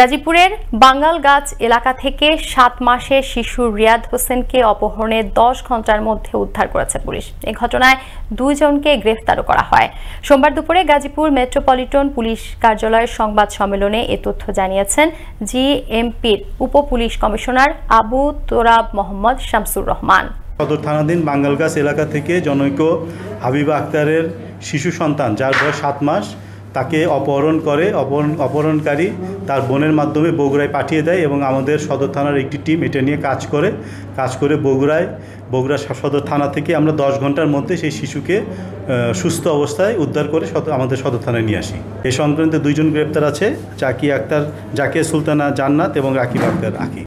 গাজীপুরের বাঙ্গালগাছ এলাকা থেকে সাত মাসে শিশু রিয়াদ হোসেনকে অপহরণে দশ ঘন্টার মধ্যে উদ্ধার করেছে পুলিশ এ ঘটনায় দুইজনকে গ্রেফতারও করা হয় সোমবার দুপুরে গাজীপুর মেট্রোপলিটন পুলিশ কার্যালয়ের সংবাদ সম্মেলনে এ তথ্য জানিয়েছেন জিএমপির পুলিশ কমিশনার আবু তোরাব মোহাম্মদ শামসুর রহমান সদর থানাধীন বাঙ্গালগাছ এলাকা থেকে জনৈক হাবিবা আক্তারের শিশু সন্তান যার বয়স সাত মাস তাকে অপহরণ করে অপহরণ অপহরণকারী তার বোনের মাধ্যমে বগুড়ায় পাঠিয়ে দেয় এবং আমাদের সদর থানার একটি টিম এটা নিয়ে কাজ করে কাজ করে বগুড়ায় বগুড়া সদর থানা থেকে আমরা দশ ঘন্টার মধ্যে সেই শিশুকে সুস্থ অবস্থায় উদ্ধার করে আমাদের সদর থানায় নিয়ে আসি এ সংক্রান্ত দুইজন গ্রেপ্তার আছে জাকি আক্তার জাকিয়া সুলতানা জান্নাত এবং রাকিব আক্তার আকি